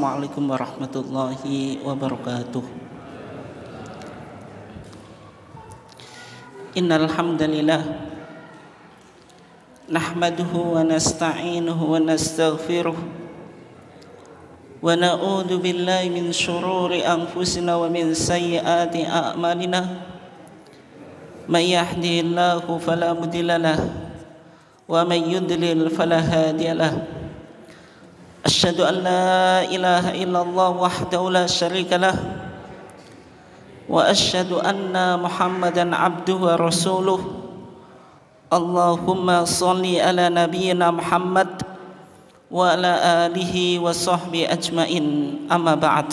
Assalamualaikum warahmatullahi wabarakatuh. Innal hamdalillah nahmaduhu wa nasta'inuhu wa nastaghfiruh wa na'udzu min shururi anfusina wa min sayyiati aamalina. may yahdihillahu fala mudilla wa may yudlil fala hadiya أشهد أن لا إله إلا الله وحده لا شريك له وأشهد أن محمدا عبده ورسوله اللهم صل على نبينا محمد وعلى آله وصحبه أجمعين أما بعد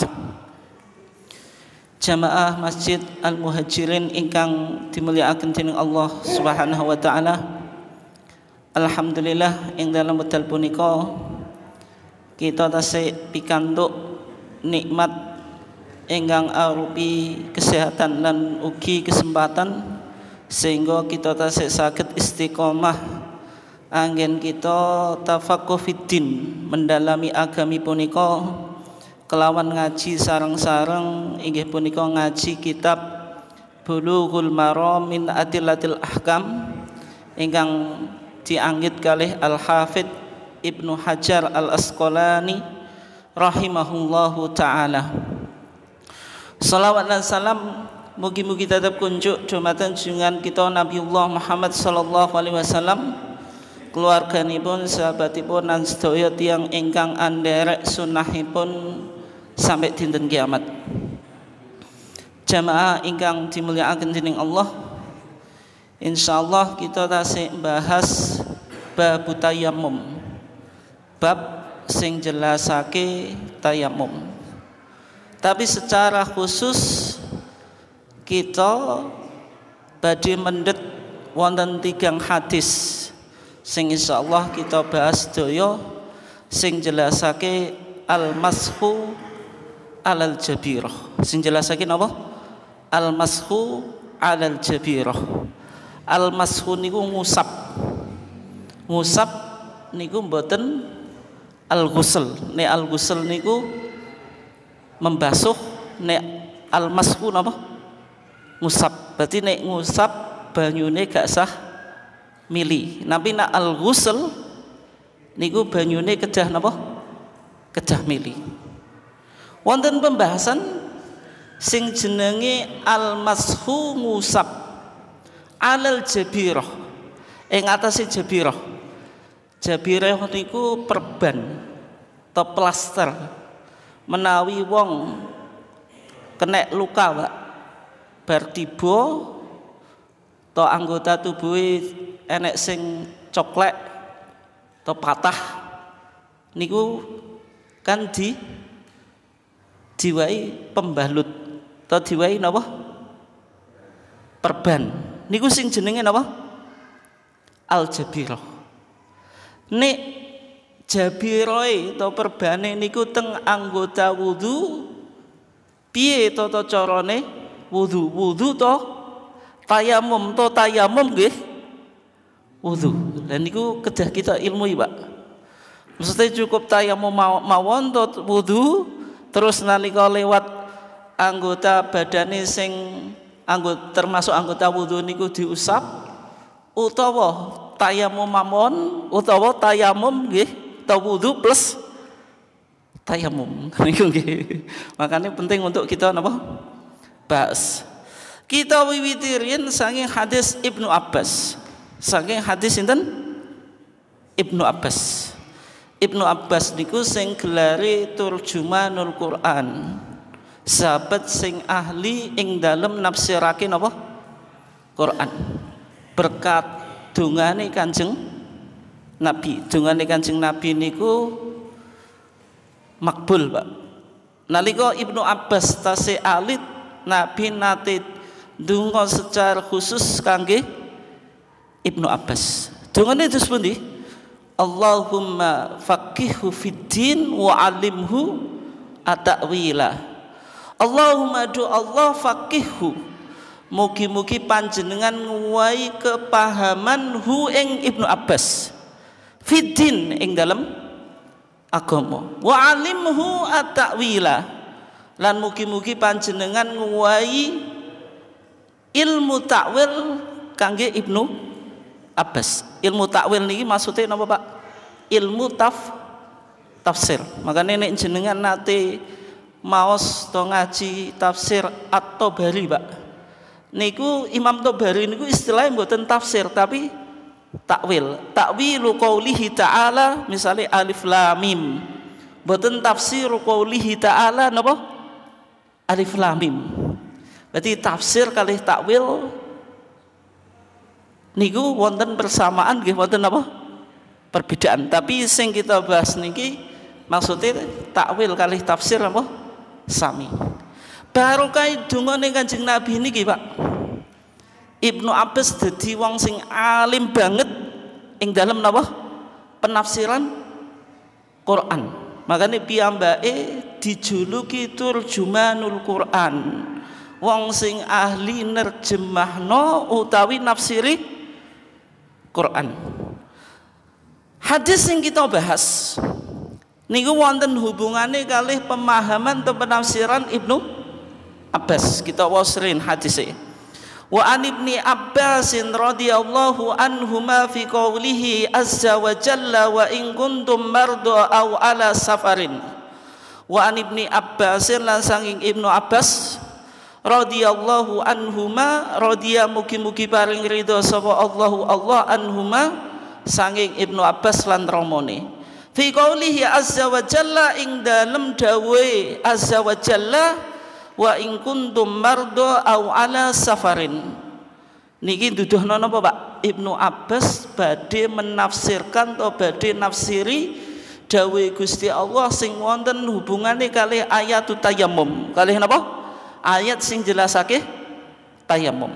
Jamaah Masjid Al-Muhajirin ingkang dimuliakan dening Allah Subhanahu wa taala. Alhamdulillah ing dalam wekdal punika kita tasik pikantuk nikmat enggang arupi kesehatan dan ugi kesempatan sehingga kita tasik sakit istiqomah angin kita tafakuh mendalami agami punika kelawan ngaji sarang-sarang inggih puniko ngaji kitab Bulughul Maram min Adillatil Ahkam ingkang dianggit kalih Al Hafidh Ibnu Hajar Al-Asqalani rahimahullahu taala. Salawat dan salam mugi-mugi tetap kunjuk jumatan jungan kita Nabiullah Muhammad sallallahu alaihi wasallam keluarganipun sahabatipun lan sedaya tiyang ingkang anderek sunnahipun sampai dinten kiamat jamaah ingkang dimuliakan dening Allah insyaallah kita tasik bahas bab tayammum bab sing jelasake tayamum tapi secara khusus kita badi mendet wonten tigang hadis sing insyaallah kita bahas doyo sing jelasake al mashu alal jabirah sing jelasake napa al mashu alal jabirah al mashu niku ngusap ngusap niku mboten al-ghusl. ne al-ghusl niku membasuh ne al-masku napa? Ngusap. Berarti musab ngusap banyune gak sah mili. Nabi nek al-ghusl niku banyune kejah napa? Kejah mili. Wonten pembahasan sing jenenge al-mashu ngusap alal jabirah. Ing atase jabirah Jabire niku perban atau plaster menawi wong kena luka Pak bertibo atau to anggota tubuhe enek sing coklek atau patah niku kan di diwai pembalut atau diwai napa perban niku sing jenenge napa aljabirah Nek jabiroi atau perbane niku teng anggota wudu piye to corone wudu wudu to tayamum to tayamum nggih wudu dan niku kedah kita ilmu Pak maksudnya cukup tayamum mawon to wudu terus nalika lewat anggota badane sing anggota termasuk anggota wudu niku diusap utawa tayamum mamon utawa tayamum nggih atau wudu plus tayamum makanya penting untuk kita napa bahas kita wiwiti riyen saking hadis Ibnu Abbas saking hadis sinten Ibnu Abbas Ibnu Abbas niku sing gelari turjumanul Quran sahabat sing ahli ing dalem nafsirake napa Quran berkat dongane Kanjeng Nabi. Dongane Kanjeng Nabi niku makbul, Pak. Nalika Ibnu Abbas tase alit Nabi nate donga secara khusus kangge Ibnu Abbas. Dongane terus pundi? Allahumma faqihhu fid wa 'allimhu at Allahumma do Allah faqihhu Mugi-mugi panjenengan nguwai kepahaman hu ing Ibnu Abbas. Fidin ing dalam agama. Wa alimhu at-ta'wila. Lan mugi-mugi panjenengan nguwai ilmu takwil kangge Ibnu Abbas. Ilmu takwil niki maksudnya napa, Pak? Ilmu taf tafsir. Makanya nek jenengan nate maos to ngaji tafsir atau bali Pak niku Imam Tobari niku istilahnya buatan tafsir tapi takwil takwilu qaulihi ta'ala misalnya alif lam mim buatan tafsir qaulihi ta'ala napa alif lam mim berarti tafsir kali takwil niku wonten persamaan nggih wonten apa perbedaan tapi sing kita bahas niki maksudnya takwil kali tafsir apa sami barokah dungane Kanjeng Nabi niki, Pak. Ibnu Abbas dadi wong sing alim banget ing dalam napa? Penafsiran Quran. Makanya piyambake dijuluki turjumanul Quran. Wong sing ahli nerjemahno utawi nafsiri Quran. Hadis yang kita bahas niku wonten hubungannya kali pemahaman atau penafsiran Ibnu Abbas kita wasrin hadisnya wa an ibni abbasin radhiyallahu anhuma fi qawlihi azza wa jalla wa in kuntum marda aw ala safarin wa an ibni abbasin lan sanging ibnu abbas radhiyallahu anhuma radhiya mugi-mugi paring ridho sapa Allahu Allah anhuma sanging ibnu abbas lan romone fi qawlihi azza wa jalla ing dalem dawe azza wa jalla wa in kuntum mardo au ala safarin niki nono napa Pak Ibnu Abbas badhe menafsirkan atau badhe nafsiri dawe Gusti Allah sing wonten hubungane kali ayat tayamum kali napa ayat sing jelasake tayamum.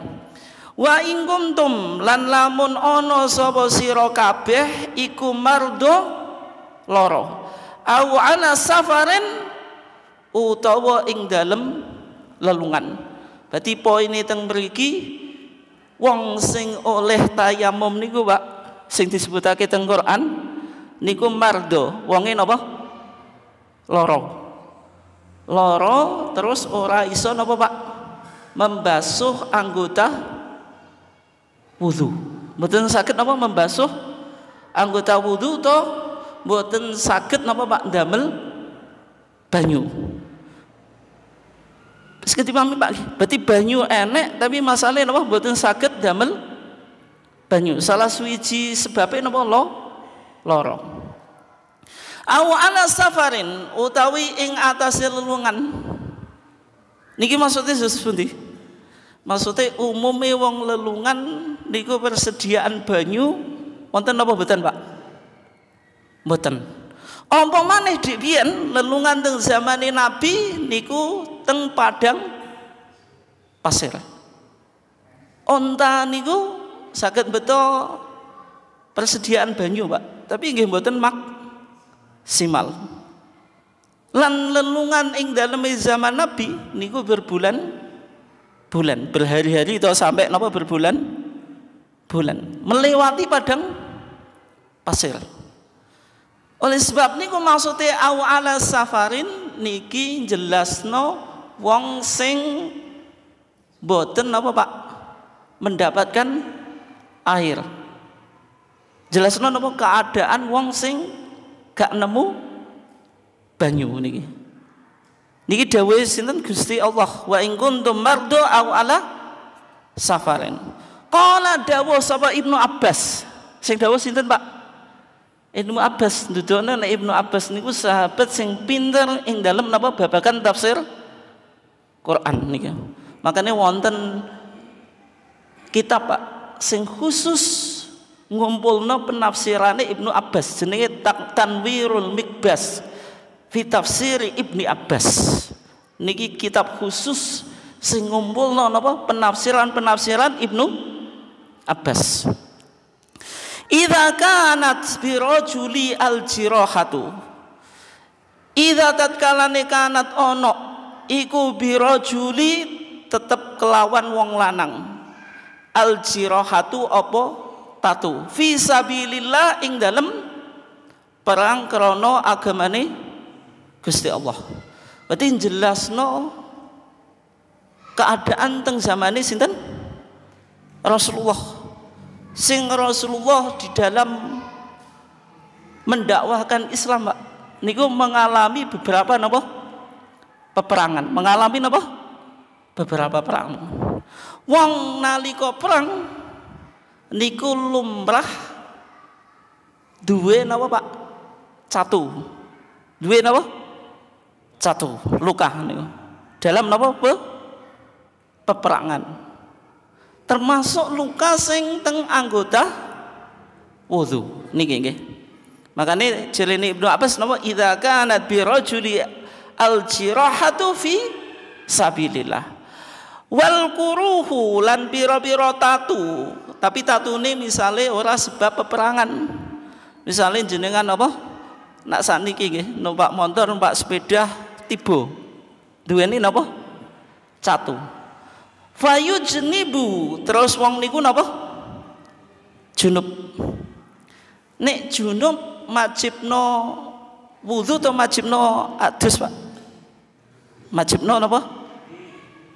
wa in kuntum lan lamun ana sapa sira kabeh iku mardo loro au ala safarin utawa ing dalem lelungan berarti poin teng mriki wong sing oleh tayamum niku Pak sing disebutake teng Quran niku mardo wonge apa? loro loro terus ora iso apa Pak membasuh anggota wudhu mboten sakit apa membasuh anggota wudhu to mboten sakit apa Pak damel banyu Seketi pamit Pak, berarti banyu enek tapi masalahnya napa mboten sakit damel banyu. Salah suiji sebabnya napa lo lorong. Aw ala safarin utawi ing atas lelungan. Niki maksudnya susu Pundi. Maksudnya umumnya wong lelungan niku persediaan banyu wonten apa mboten Pak? Buatan. Ompong maneh dik biyen lelungan teng zamane Nabi niku teng padang pasir. Onta niku sakit betul persediaan banyu, Pak. Tapi nggih mboten mak simal. Lan lelungan ing dalam zaman Nabi niku berbulan bulan, berhari-hari itu sampai napa berbulan bulan. Melewati padang pasir. Oleh sebab niku maksudnya awal safarin niki no wong sing boten apa Pak mendapatkan air jelas apa keadaan wong sing gak nemu banyu niki niki dawuh sinten Gusti Allah wa in kuntum mardu aw ala safarin qala dawuh sapa Ibnu Abbas sing dawuh sinten Pak Ibnu Abbas duduknya na Ibnu Abbas niku sahabat sing pinter ing dalam, napa babakan tafsir Quran nih Makanya wonten kitab Pak sing khusus no penafsiran Ibnu Abbas jenenge Tanwirul Mikbas fi tafsiri Ibni Abbas. Niki kitab khusus sing no napa penafsiran-penafsiran Ibnu Abbas. Idza kanat bi al jirahatu. Idza tatkalane kanat ono iku birojuli tetep kelawan wong lanang al jirohatu apa tatu fi sabilillah ing dalem perang krono agamane Gusti Allah berarti no keadaan teng ini sinten Rasulullah sing Rasulullah di dalam mendakwahkan Islam Mbak niku mengalami beberapa napa peperangan, mengalami apa? Beberapa perang. Wong nalika perang niku lumrah duwe napa Pak? Catu. Duwe napa? Catu, luka niku. Dalam napa? Pe? Peperangan. Termasuk luka sing teng anggota wudhu. Niki nggih. Makanya jelene Ibnu Abbas napa idza kanat bi rajuli al jirahatu fi sabilillah wal kuruhu lan biro biro tatu tapi tatu ini misalnya ora sebab peperangan misalnya jenengan apa nak saniki nggih numpak motor numpak sepeda tiba ini apa catu jenibu terus wong niku apa junub nek junub majibno Wudhu to no adus, Pak. no apa?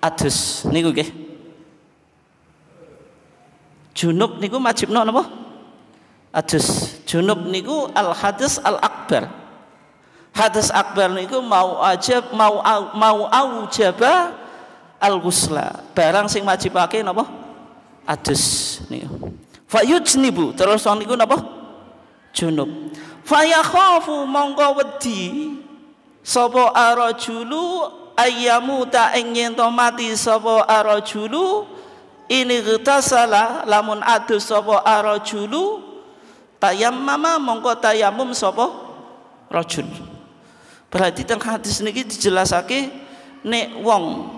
Adus niku ke? Junub niku no apa? Adus. Junub niku al hadis al akbar. Hadis akbar niku mau aja mau mau au jaba al gusla Barang sing pakai napa? Adus niku. Fa yujnibu terus niku napa? junub faya khafu mongko wedi sapa arajulu ayyamu ing ingin to mati sapa arajulu ini ghtasala lamun adus sapa arajulu tayammama mongko tayamum sapa rajul berarti teng hadis niki dijelasake nek wong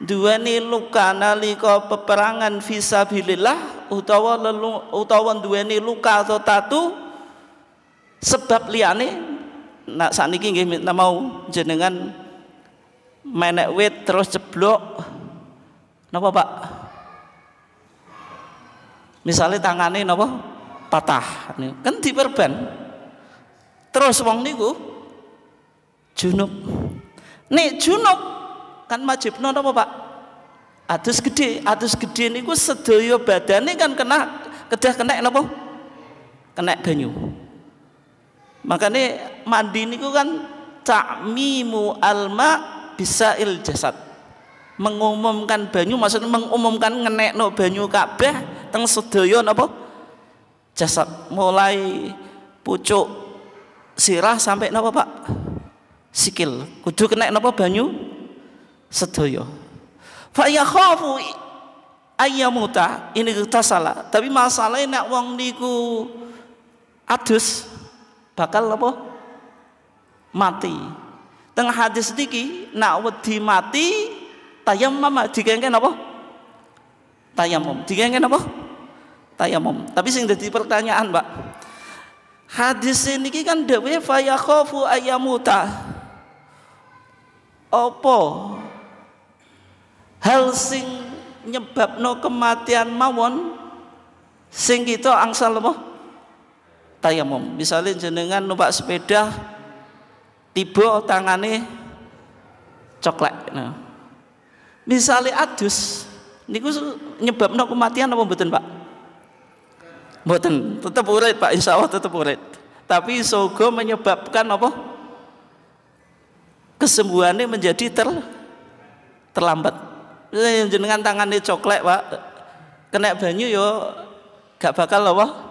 duweni luka nalika peperangan fisabilillah utawa lelu, utawa duweni luka atau tatu Sebab liane nak sakniki nggih minta mau jenengan menek wit terus ceblok napa Pak? Misalnya tangannya napa patah kan diperban. Terus wong niku junub. Nek junub kan wajib napa Pak? Atus gede, adus gede niku sedaya badane kan kena kedah kena napa? Kena banyu. Makanya mandi ini kan ta'mimu alma bisa il jasad. Mengumumkan banyu maksudnya mengumumkan ngenek no banyu Ka'bah teng sedoyon apa jasad mulai pucuk sirah sampai napa Pak? Sikil. Kudu kena napa banyu Faya Fa ayah ayyamuta ini kita salah tapi masalahnya nak wong niku adus bakal apa? Mati. Tengah hadis niki nak wedi mati tayammum dikengken apa? Tayamum. Dikengken apa? Tayamum. Tapi sing jadi pertanyaan, Pak. Hadis ini kan dewe ayam ayyamuta. Opo hal sing nyebabno kematian mawon sing kita angsal apa? tayamum misalnya jenengan numpak sepeda tiba tangane coklat. nah. misalnya adus niku nyebab no kematian apa mboten pak mboten tetap urit pak insya Allah tetap urit tapi sogo menyebabkan apa kesembuhannya menjadi ter terlambat misalnya jenengan tangane coklat pak kena banyu yo ya gak bakal loh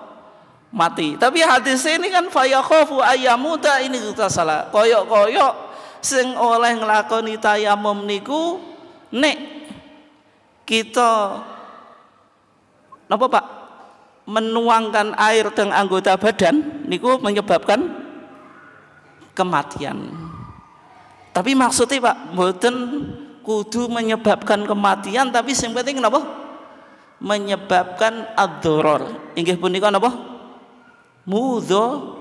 mati. Tapi hadis ini kan fayakhofu ayamuda ini kita salah. Koyok-koyok sing oleh nglakoni tayamum niku nek kita napa Pak menuangkan air teng anggota badan niku menyebabkan kematian. Tapi maksudnya Pak mboten kudu menyebabkan kematian tapi sing penting napa menyebabkan adoror. Inggih punika napa? mudho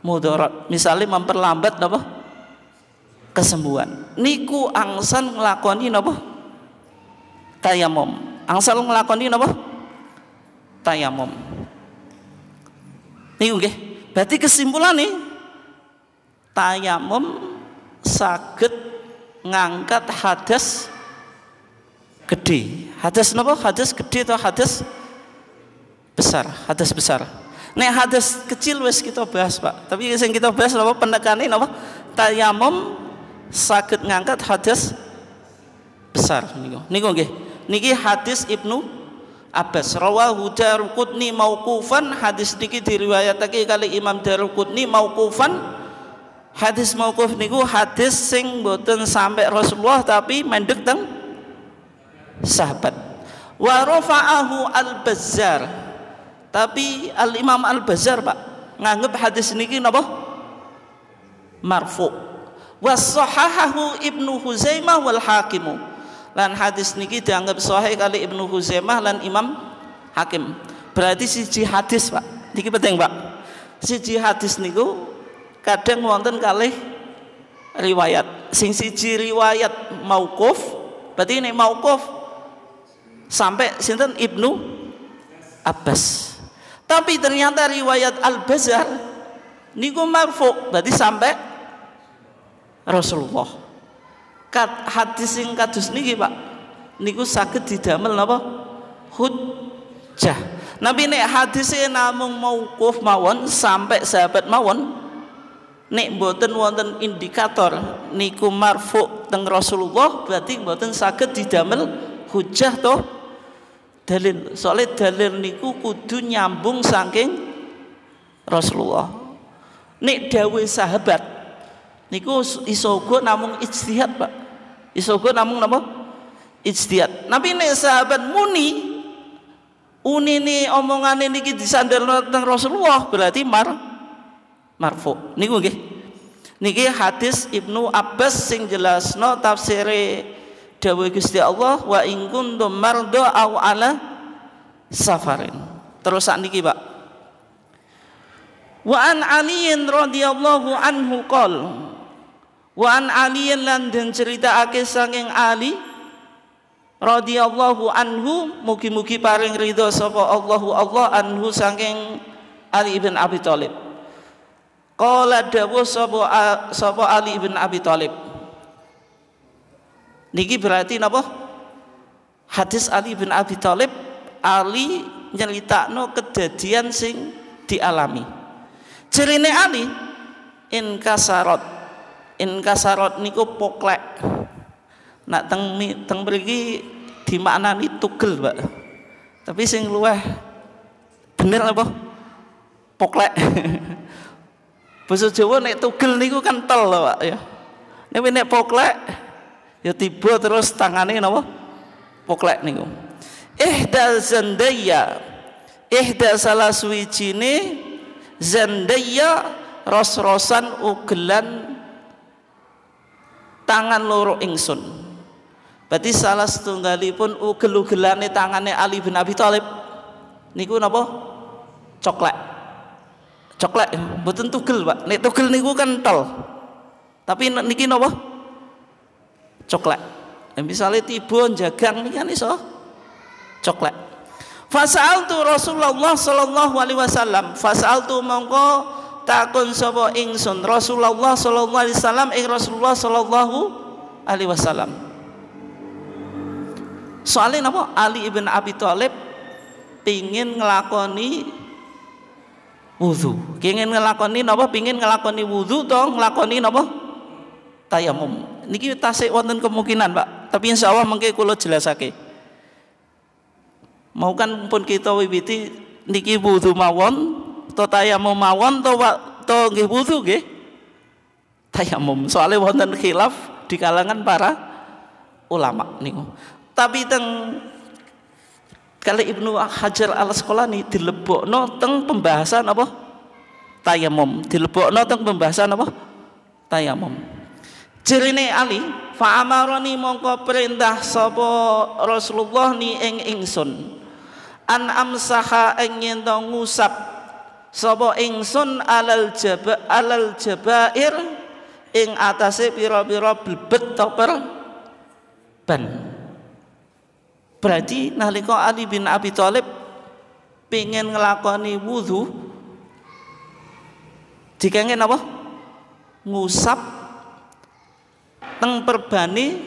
mudorot Misalnya memperlambat nopo kesembuhan. Niku angsan ngelakoni, nopo Tayamum. Angsal ngelakoni, nopo Tayamum. Niku nggih. Berarti kesimpulan nih tayamum sakit ngangkat hadas gede. Hadas nopo Hadas gede atau hadas besar? Hadas besar. Nek hadis kecil wis kita bahas, Pak. Tapi yang kita bahas apa penekanin apa? Tayamum sakit ngangkat hadis besar niku. Niku nggih. Niki hadis Ibnu Abbas rawahu mau kufan hadis niki diriwayatake kali Imam mau kufan hadis mau mauquf niku hadis sing boten sampai Rasulullah tapi mendek teng sahabat wa al-Bazzar tapi Al Imam Al Bazar Pak nganggep hadis niki napa marfu wasohahahu Ibnu Huzaimah wal Hakimu lan hadis niki dianggap sahih kali Ibnu Huzaimah lan Imam Hakim berarti siji hadis Pak niki penting Pak siji hadis niku kadang wonten kali riwayat sing siji riwayat mauquf berarti ini mauquf sampai sinten Ibnu Abbas tapi ternyata riwayat Al-Bazar niku marfu, berarti sampai Rasulullah. Kat hadis sing kados niki, Pak. Niku di didamel napa? Hujjah. Nabi nek hadise namung mauquf mawon sampai sahabat mawon nek mboten wonten indikator niku marfu teng Rasulullah berarti mboten di didamel hujjah toh dalil soalnya dalil niku kudu nyambung saking Rasulullah nih dawe sahabat niku isogo namung ijtihad Pak isogo namung napa ijtihad tapi nek sahabat muni unini ini niki disandar tentang Rasulullah berarti mar marfo niku gih niki hadis Ibnu Abbas sing jelas no tafsire dawuh Gusti Allah wa in kuntum marda au ala safarin terus sakniki Pak wa an aliyin radhiyallahu anhu qol wa an aliyin lan den critakake saking ali radhiyallahu anhu mugi-mugi paring ridho sapa Allahu Allah anhu saking Ali bin Abi Thalib Qala dawuh sapa sapa Ali bin Abi Thalib Niki berarti napa? Hadis Ali bin Abi Thalib Ali nyelitakno kejadian sing dialami. Cirine Ali inkasarot. Inkasarot niku poklek. Nak teng teng mriki dimaknani tugel, Pak. Tapi sing luweh bener apa? Poklek. Basa Jawa nek tugel niku kental lho, Pak ya. Nek nek poklek ya tiba terus tangannya napa poklek niku ihda eh ihda salah ini zendaya ros-rosan ugelan tangan loro ingsun berarti salah setunggalipun ugel-ugelane tangane Ali bin Abi Thalib niku napa coklat coklat ya. mboten tugel Pak nek tugel niku kental tapi niki napa coklat misalnya tibon jagang ini kan iso coklat fasal tu Rasulullah sallallahu alaihi wasallam fasal tu mongko takun sapa ingsun Rasulullah sallallahu alaihi wasallam ing Rasulullah sallallahu alaihi wasallam soalnya napa Ali ibn Abi Thalib pingin ngelakoni wudhu pingin ngelakoni napa pingin ngelakoni wudhu atau ngelakoni napa tayamum niki tasik wonten kemungkinan Pak tapi insya Allah mungkin kulo jelasake mau kan pun kita wibiti niki wudhu mawon to tayamum mawon to to nggih wudhu nggih tayamum soalnya wonten khilaf di kalangan para ulama niku tapi teng kali Ibnu Hajar al Asqalani dilebokno teng pembahasan apa tayamum dilebokno teng pembahasan apa tayamum Cirine Ali fa'amaroni mongko perintah sapa Rasulullah ni ing ingsun an amsaha ing yen ngusap sapa ingsun alal jaba alal jabair ing atase pira-pira blebet to ben, berarti nalika Ali bin Abi Thalib pengen ngelakoni wudhu dikengen apa ngusap teng perbani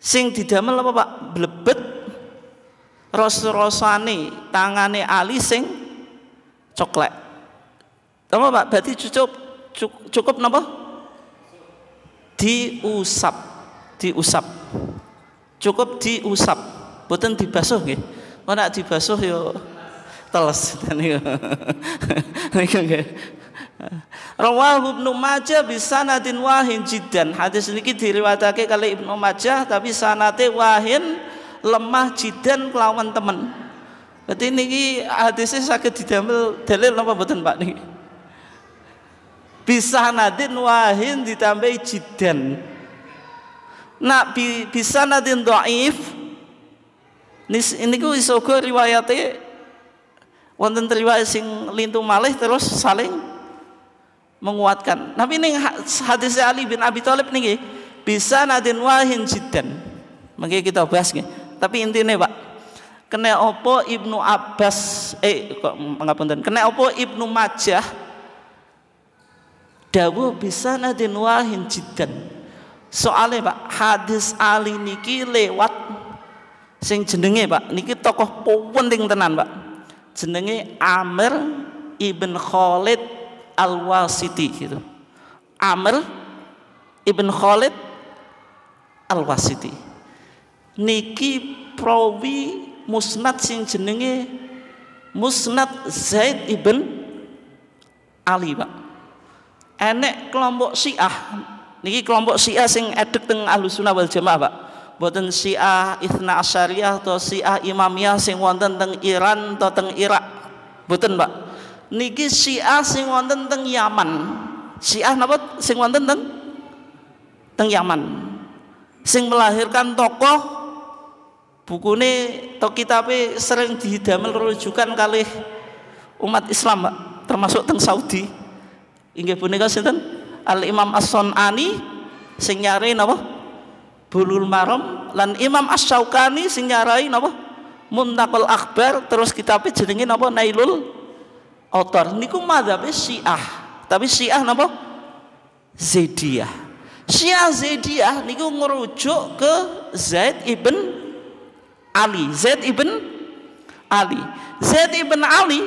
sing didamel apa Pak? Blebet ros-rosane tangane Ali sing coklat. Apa Pak, berarti cukup cukup napa? Diusap, diusap. Cukup diusap, boten dibasuh nggih. Mana dibasuh yo teles niku. Niku Rawahu Ibnu Majah bi sanadin wahin jiddan. Hadis niki diriwayatake kali Ibnu Majah tapi sanate wahin lemah jiddan kelawan temen. Berarti niki hadisnya sakit didamel dalil apa mboten Pak niki? Bisa nadin wahin ditambah jiddan. Nak bi, bisa nadin dhaif ku isoko riwayate wonten riwayat sing lintu malih terus saling menguatkan. Tapi ini hadis Ali bin Abi Thalib nih bisa nadin wahin jiddan. Mungkin kita bahas nih. Tapi intinya Pak, kena opo Ibnu Abbas eh kok mengapunten, Kena opo Ibnu Majah dawu bisa nadin wahin jiddan. Soalnya Pak, hadis Ali niki lewat sing jenenge Pak, niki tokoh penting tenan Pak. Jenenge Amr ibn Khalid Al-Wasiti gitu. Amr Ibn Khalid Al-Wasiti. Niki prawi musnad sing jenenge Musnad Zaid Ibn Ali, Pak. Enek kelompok Syiah. Niki kelompok Syiah sing edek teng Ahlussunnah wal Jamaah, Pak. Boten Syiah Ithna Asyariyah atau Syiah Imamiyah sing wonten teng Iran atau teng Irak. Boten, Pak niki Syiah sing wonten teng Yaman. Syiah napa sing wonten teng teng Yaman. Sing melahirkan tokoh buku bukune atau kitabe sering didamel rujukan kali umat Islam termasuk teng Saudi. Inggih punika sinten? Al Imam As-Sunani sing nyari napa? Bulul Maram lan Imam As-Syaukani sing nyari napa? Muntakul Akbar terus kitabe jenenge napa? Nailul otor niku madhabe Syiah. Tapi Syiah napa? Zaidiyah. Syiah Zaidiyah niku ngerujuk ke Zaid ibn Ali. Zaid ibn Ali. Zaid ibn Ali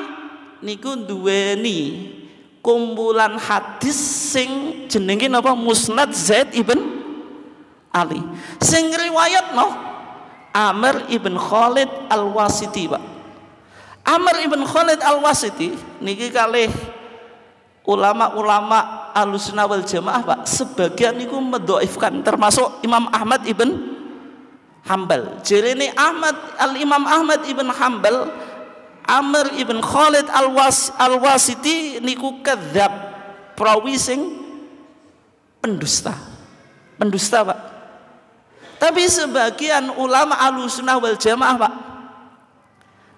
niku duweni kumpulan hadis sing jenenge napa Musnad Zaid ibn Ali. Sing riwayat no Amr ibn Khalid Al-Wasiti, Pak. Amr ibn Khalid al-Wasiti niki kalih ulama-ulama alusna wal jamaah pak sebagian niku mendoifkan termasuk Imam Ahmad ibn Hambal jadi ini Ahmad al Imam Ahmad ibn Hambal Amr ibn Khalid al Was al Wasiti niku kedap prawising pendusta pendusta pak tapi sebagian ulama alusna wal jamaah pak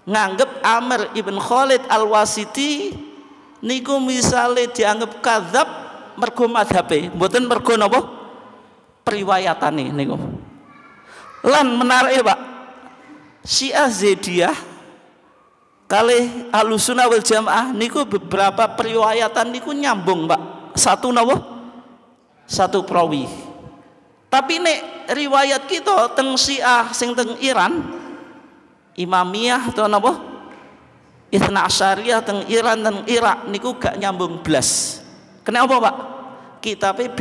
nganggep Amr ibn Khalid al-Wasiti niku misalnya dianggap kadzab mergo madhabe mboten mergo napa priwayatane niku lan menarik Pak Syiah Zaidiyah kali alusuna wal jamaah niku beberapa periwayatan niku nyambung Pak satu napa satu perawi tapi nek riwayat kita teng Syiah sing teng Iran Imamiyah atau napa? Itsna Asyariyah teng Iran dan Irak niku gak nyambung blas. Kenapa, Pak? Kita PB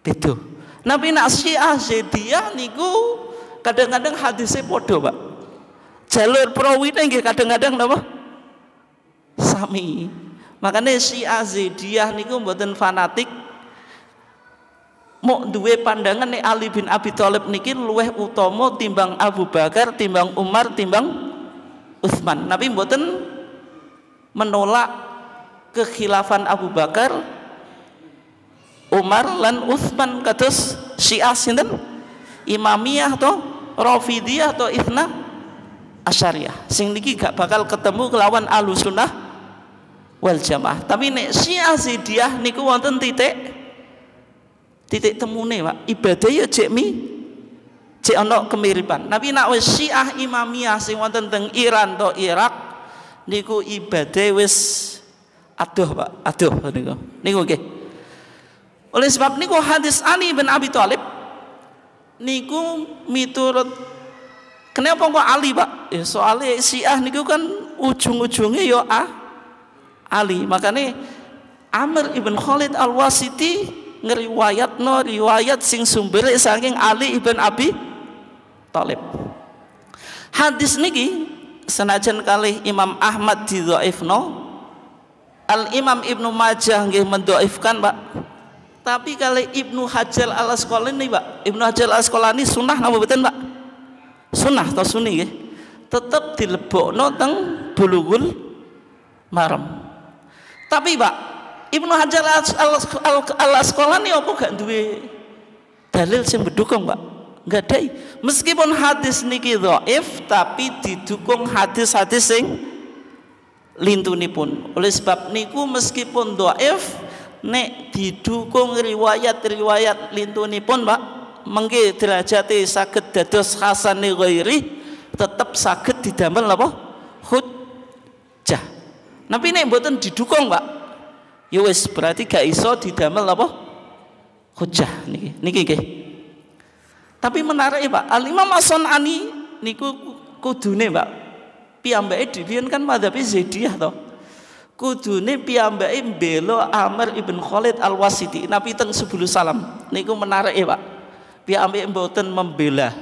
itu. Nabi nak Syiah Zaidiyah niku kadang-kadang hadisnya podo, Pak. Jalur perawinya kadang-kadang napa? Sami. Makanya Syiah Zaidiyah niku buatin fanatik mau duwe pandangan nih Ali bin Abi Thalib niki luweh utomo timbang Abu Bakar timbang Umar timbang Utsman Nabi mboten menolak kekhilafan Abu Bakar Umar lan Utsman kados Syiah sinten Imamiyah to Rafidiyah to Itsna Asyariah sing niki gak bakal ketemu kelawan Sunnah wal Jamaah tapi nek Syiah Zidiyah niku wonten titik titik temune Pak ibadah ya cek mi cek ono kemiripan tapi nak wes Syiah Imamiyah sing wonten teng Iran to Irak niku ibadah wes aduh Pak aduh niku niku ge oleh sebab niku hadis Ali bin Abi Thalib niku miturut kenapa kok Ali Pak? Ya soalnya Syiah niku kan ujung-ujungnya yo ah, Ali. Makanya Amr ibn Khalid Al-Wasiti ngeriwayat no riwayat sing sumber saking Ali ibn Abi Talib hadis niki senajan kali Imam Ahmad di no Al Imam Ibnu Majah nggih mendoifkan Pak tapi kali Ibnu Hajar Al Asqalani Pak Ibnu Hajar Al Asqalani sunnah nama betul Pak sunnah atau sunni nggih dilebok no teng bulugul maram tapi Pak Ibnu Hajar al Asqalani aku gak duwe dalil sing mendukung Pak. Enggak ada. Meskipun hadis niki dhaif tapi didukung hadis-hadis sing pun Oleh sebab niku meskipun dhaif nek didukung riwayat-riwayat pun, Pak mengki derajate saged dados ni ghairi tetap sakit didamel apa hujjah. Tapi ini buatan didukung Pak ya wis berarti gak iso didamel apa hujah niki niki nggih tapi menarik ya Pak Al Imam As-Sunani niku kudune Pak piyambake dibiyen kan mazhabe Zaidiyah to kudune piyambake bela Amr ibn Khalid Al-Wasiti Nabi teng sebelum salam niku menarik ya Pak piyambake mboten membela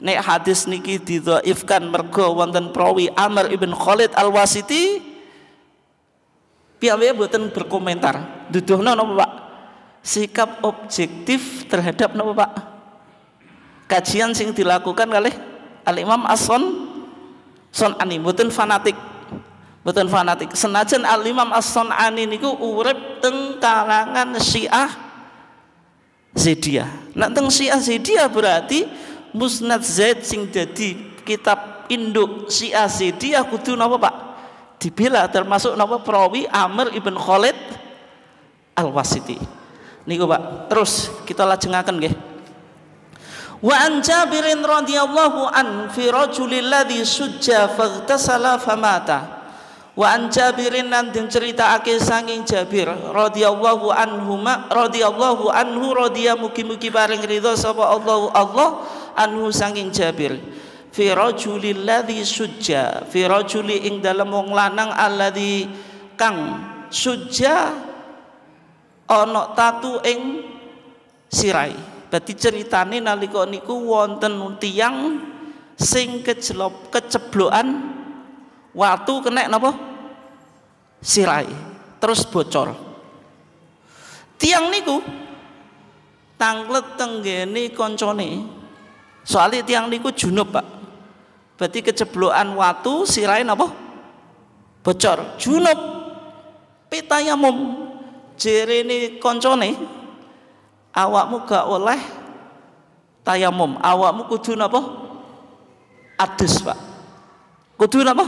nek hadis niki didhaifkan mergo wonten prawi Amr ibn Khalid Al-Wasiti piyambake buatan berkomentar no nopo Pak sikap objektif terhadap nopo Pak kajian sing dilakukan oleh Al Imam Ason Son Ani buatan fanatik buatan fanatik senajan Al Imam Ason Ani niku urep teng kalangan Syiah Zidia. Nak teng Syiah Zidia berarti Musnad Zaid sing jadi kitab induk Syiah Zidia, kudu napa Pak dibela termasuk nama perawi Amr ibn Khalid al Wasiti. Niku pak. Terus kita lajengaken gih. Wa an Jabir radhiyallahu an fi rajulil ladzi sujja faghtasala famata. Wa an Jabir nan den critakake sanging Jabir radhiyallahu anhu radhiyallahu anhu radhiya mugi-mugi paring ridho sapa Allah Allah anhu sanging Jabir fi rajuli alladhi sujja fi rajuli ing dalem wong lanang alladhi kang sujja ana tatu ing sirai Berarti ceritane nalika niku wonten tiyang sing kejelop keceblokan watu kena napa sirai terus bocor tiang niku tanglet tenggene koncone soalnya tiang niku junub pak berarti keceblokan watu sirain apa bocor junub pitayamum jerene koncone awakmu gak oleh tayamum awakmu kudu apa adus Pak kudu apa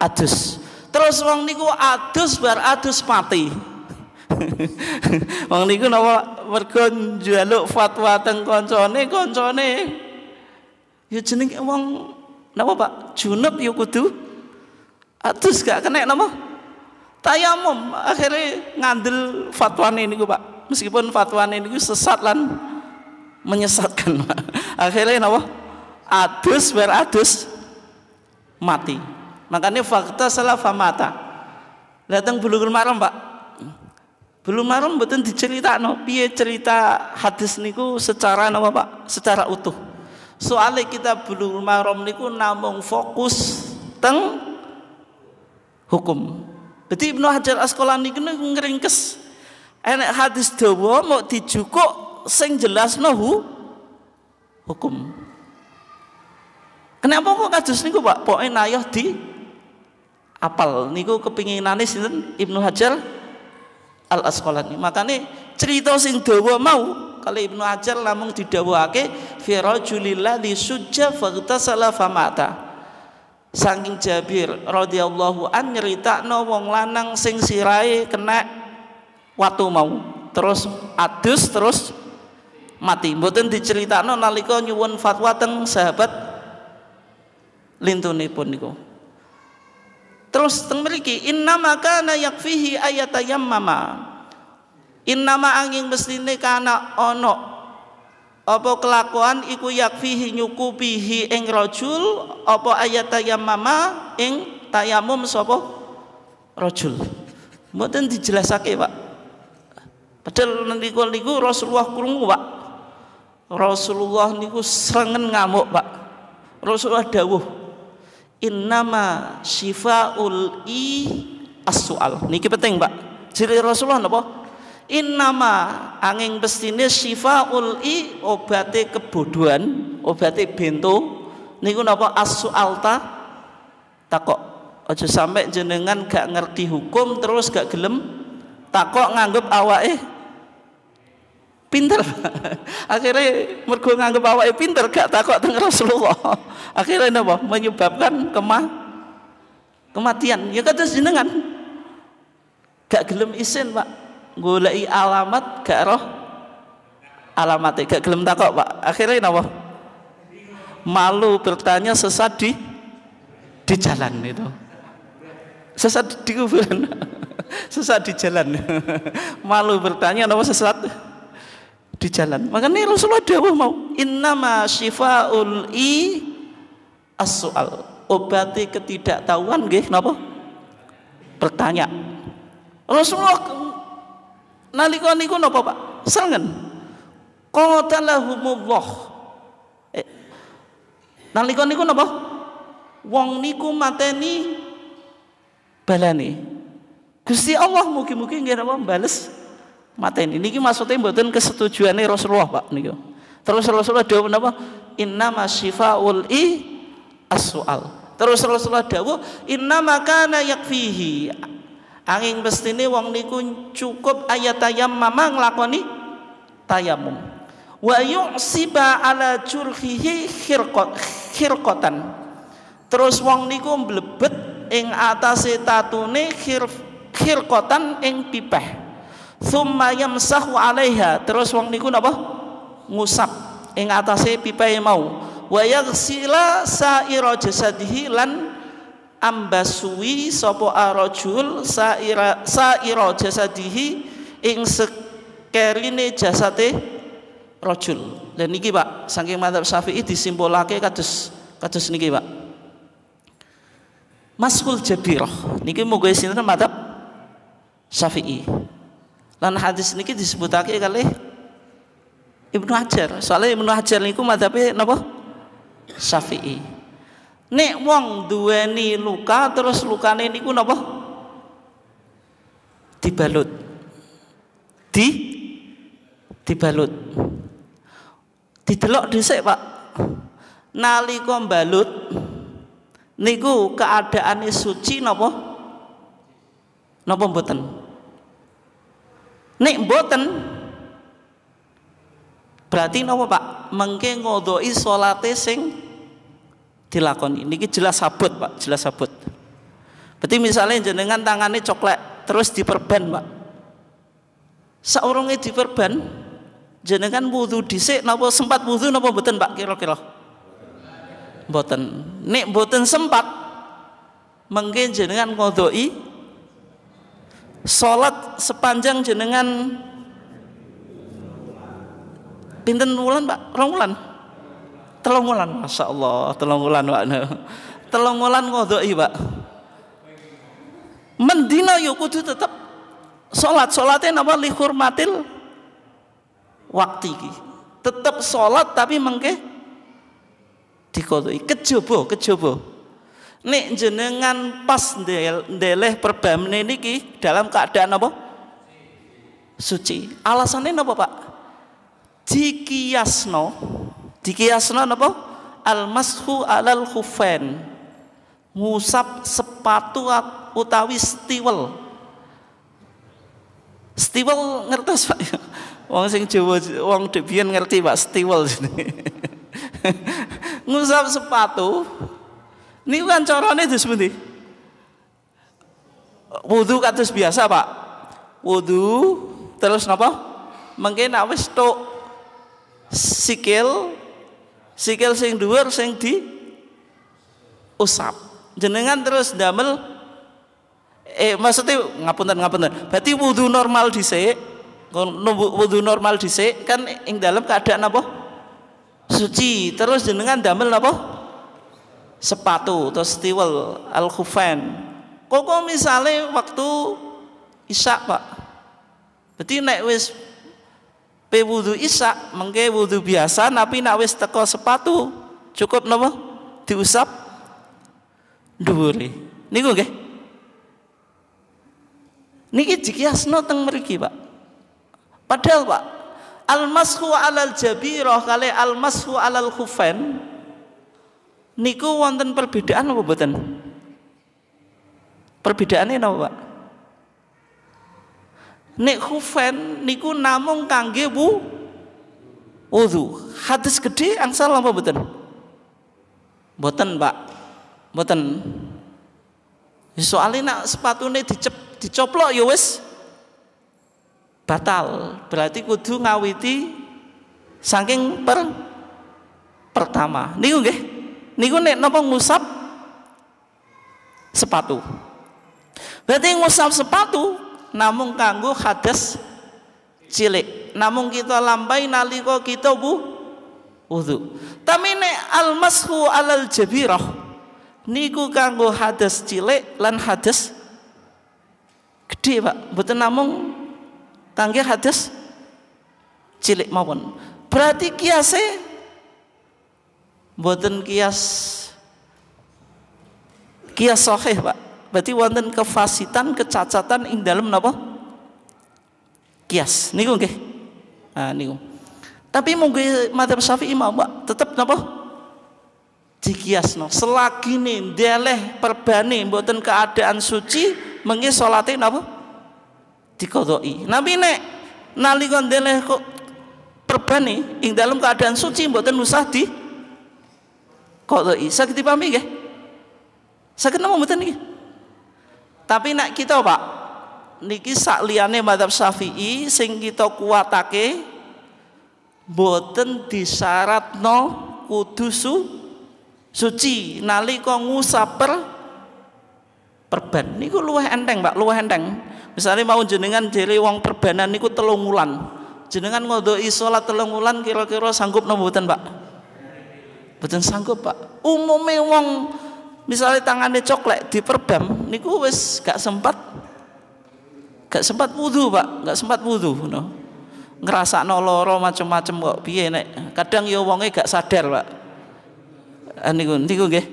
adus terus wong niku adus bar adus mati wong niku napa mergo njaluk fatwa teng koncone koncone ya jenenge wong Napa Pak? Junub yuk ya kudu. Atus gak kena napa? Tayamum akhirnya ngandel fatwa ini Pak. Meskipun fatwa ini sesat lan menyesatkan Pak. Akhirnya napa? Adus beradus mati. Makanya fakta salah famata. Datang bulu maram Pak. belum marom betul dicerita no piye cerita hadis niku secara napa pak secara utuh soalnya kita belum marom niku namung fokus teng hukum jadi Ibnu Hajar Asqalani kene ngeringkes enek hadis dawa mau dijukuk sing jelas nohu hukum kenapa kok kados niku Pak pokoke nayoh di apal niku kepinginane sinten Ibnu Hajar Al Asqalani makanya cerita sing dawa mau kalau Ibnu Hajar lamung didawake fi di sujud fakta salah famata saking Jabir radhiyallahu an no wong lanang sing sirai kena watu mau terus adus terus mati mboten diceritakno nalika nyuwun fatwa teng sahabat lintunipun niku terus teng mriki maka na yakfihi mama. Innama angin mestine karena ono apa kelakuan iku yakfihi nyukupihi ing rajul apa ayat tayammama ing tayamum sopo rojul Mboten dijelasake, Pak. Padahal niku niku Rasulullah krungu, Pak. Rasulullah niku serengen ngamuk, Pak. Rasulullah dawuh, "Innama syifaul i as-su'al." Niki penting, Pak. Jadi Rasulullah napa? Innama angin bestine syifaul i obate kebodohan, obate bento niku napa as-su'alta takok. Aja sampe jenengan gak ngerti hukum terus gak gelem takok nganggep awake pinter. Akhirnya mergo nganggep awake pinter gak takok teng Rasulullah. Akhirnya napa menyebabkan kemah kematian. Ya kados jenengan gak gelem isin, Pak. Gulai alamat gak roh alamat gak gelem takok Pak akhirnya napa malu bertanya sesat di di jalan itu sesat di kuburan sesat di jalan malu bertanya napa sesat di jalan makanya Rasulullah dawuh mau innama syifaul i as soal obati ketidaktahuan nggih napa bertanya Rasulullah nalika niku napa Pak? Sangen. Qatalahumullah. Eh, nalika niku napa? Wong niku mateni balani. Gusti Allah mungkin mungkin nggih napa bales mateni. Niki maksudnya mboten kesetujuane Rasulullah Pak niku. Terus Rasulullah dawuh napa? Inna syifaul i as-su'al. Terus Rasulullah dawuh Inna kana yakfihi angin bestine wong niku cukup ayat mama nglakoni tayamum wa yusiba ala jurhihi khirqat khirqatan terus wong niku mblebet ing atase tatune khirqatan ing pipeh thumma yamsahu alaiha terus wong niku napa ngusap ing atase pipeh mau wa yaghsila sa'ira jasadihi lan ambasui sopo arojul saira saira jasadihi ing sekerine jasate rojul dan niki pak saking madhab syafi'i disimbolake kados kados niki pak maskul jabiroh niki mugo sinten madhab syafi'i lan hadis niki disebutake kali Ibnu Hajar soalnya Ibnu Hajar niku madhabe napa Syafi'i nek wong duweni luka terus lukane niku napa dibalut di dibalut didelok dhisik Pak nalika balut niku keadaane suci napa napa mboten nek mboten berarti napa Pak mengke ngodoi salate sing dilakoni niki jelas sabut Pak jelas sabut berarti misalnya jenengan tangannya coklat terus diperban Pak saurunge diperban jenengan butuh dhisik napa sempat butuh napa mboten Pak kira-kira mboten nek mboten sempat mungkin jenengan ngodoi sholat sepanjang jenengan pinten wulan Pak rong wulan telung wulan Masya Allah telung wulan Pak telung wulan ngodoi Pak mendina yo ya kudu tetap sholat sholatnya napa li matil waktu iki tetep salat tapi mengke dikodoi kejaba kejaba nek jenengan pas del, deleh perbamne niki dalam keadaan apa suci alasannya apa Pak dikiasno dikiasna napa al mashu alal khufain ngusap sepatu utawi stiwel stiwel ngertos Pak wong sing Jawa wong Debian ngerti Pak stiwel ngusap sepatu niku kan carane terus pundi wudu kados biasa Pak wudu terus napa mungkin awis tok sikil sikil sing dhuwur sing di usap jenengan terus damel eh maksudnya ngapunten ngapunten berarti wudhu normal dhisik wudhu normal dhisik kan ing dalam keadaan apa suci terus jenengan damel apa sepatu atau tiwel al khufan kok misalnya waktu isak pak berarti naik wis pe wudu isa mengke wudu biasa napi nak wis teko sepatu cukup napa diusap dhuwure niku nggih niki dikiasno teng mriki Pak padahal Pak al mashu alal jabirah kali al mashu alal khufain niku wonten perbedaan apa mboten perbedaannya napa Pak nek khufen niku namung kangge bu wudu. Hadis gede angsal apa mboten? Mboten, Pak. Mboten. Ya, soalnya nak sepatune dicep, dicoplok ya wis batal. Berarti kudu ngawiti saking per pertama. Niku nggih. Niku nek napa ngusap sepatu. Berarti ngusap sepatu namung kanggo hadas cilik namung kita lambai naliko kita bu wudhu tapi nek al alal jabirah niku kanggo hadas cilik lan hadas gede pak betul namung kangge hadas cilik mawon berarti kiase Mboten kias kias sahih, Pak berarti wonten kefasitan kecacatan ing dalam napa kias niku nggih nah niku tapi mungkin madhab syafi'i mau mbak tetap napa no selagi nih deleh perbani buatan keadaan suci mengi salate napa dikodoi nabi nek nalika deleh kok perbani ing dalam keadaan suci buatan usah di kodoi sakit dipahami nggih sakit nama buatan nih tapi nak kita Pak, niki sak liyane mazhab Syafi'i sing kita kuatake boten disyaratno no kudusu suci nali kong per perban niku luwih enteng Pak, luwih enteng. Misalnya mau jenengan jeli wong perbanan niku telung ulan Jenengan ngodoi salat telung wulan kira-kira sanggup nopo Pak? Boten sanggup, Pak. Umume wong misalnya tangannya coklek diperbam niku wis gak sempat gak sempat wudhu pak gak sempat wudhu no. ngerasa noloro macem-macem kok biye nek kadang yo ya wonge gak sadar pak ah, niku niku nggih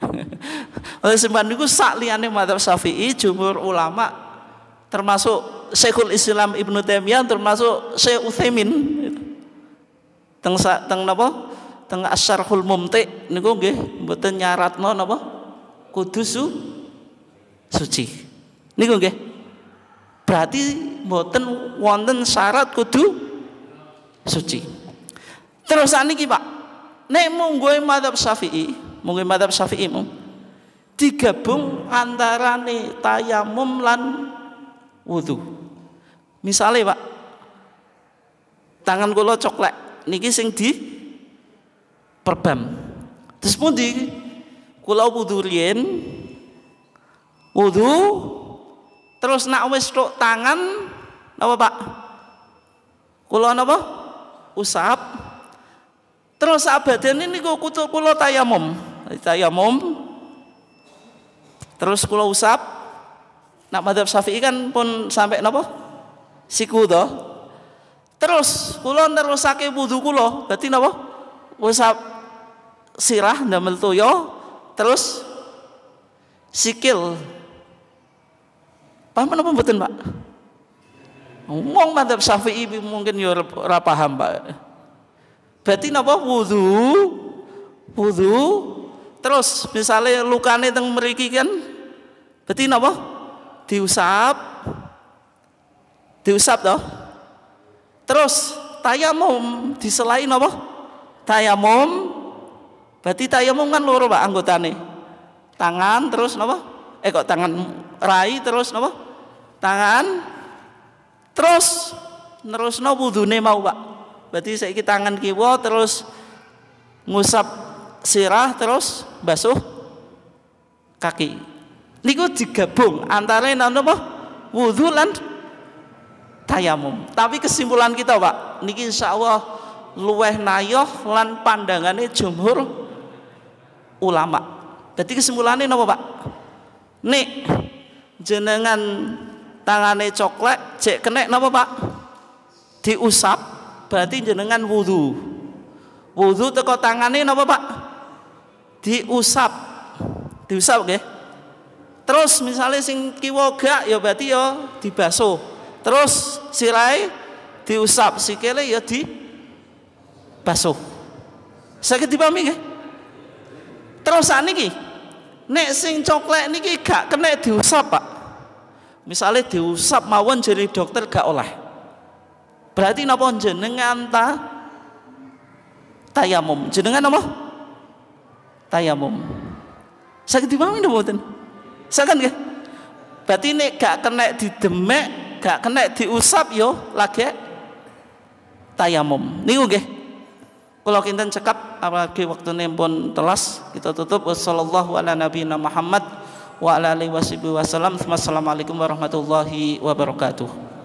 oleh sebab niku sak liyane madzhab Syafi'i jumhur ulama termasuk Syekhul Islam Ibnu Taimiyah termasuk Syekh Utsaimin teng teng napa tengah asyarhul mumti niku nggih mboten nyaratno napa kudu su suci niku nggih berarti mboten wonten syarat kudu suci terus niki Pak nek gue madhab Syafi'i gue madhab Syafi'i mung digabung antarane tayamum lan wudu misalnya Pak tangan kula coklek niki sing di perbam. Terus mudi Kula wudu riyen wudu terus nak wis tok tangan napa Pak? Kula napa? Usap. Terus abaden niku kutuk kula tayamum. Tayamum. Terus kula usap. Nak madhab Syafi'i kan pun sampai napa? Siku toh. Terus kula nerusake wudu kula, berarti napa? usap sirah ndamel toya terus sikil. Paham apa mboten, Pak? Wong madzhab Syafi'i mungkin yo ora paham, Pak. Berarti napa wudu? Wudu terus misalnya lukane teng mriki kan berarti napa? Diusap. Diusap toh? Terus tayamum diselain apa? tayamum berarti tayamum kan loro Pak anggotane tangan terus napa eh kok tangan rai terus napa tangan terus terus nerusno wudune mau Pak berarti saiki tangan kiwa terus ngusap sirah terus basuh kaki niku digabung antara napa wudhu lan tayamum tapi kesimpulan kita Pak niki insyaallah luweh nayoh lan pandangannya jumhur ulama jadi kesimpulannya apa pak Nih jenengan tangane coklat cek kenek nopo pak diusap berarti jenengan wudhu wudhu teko tangane nopo pak diusap diusap oke. terus misalnya sing kiwa gak ya berarti ya dibasuh terus sirai diusap sikile ya di basuh sakit dipahami nggih terus niki nek sing coklat niki gak kena diusap Pak misalnya diusap mawon jadi dokter gak oleh berarti napa jenengan ta tayamum jenengan napa tayamum sakit dipahami napa mboten sakit nggih berarti nek gak kena didemek gak kena diusap yo lagi tayamum niku nggih kalau kita cekap apalagi waktu pun telas kita tutup wasallallahu ala nabiyina Muhammad wa ala alihi wasallam. Wassalamualaikum warahmatullahi wabarakatuh.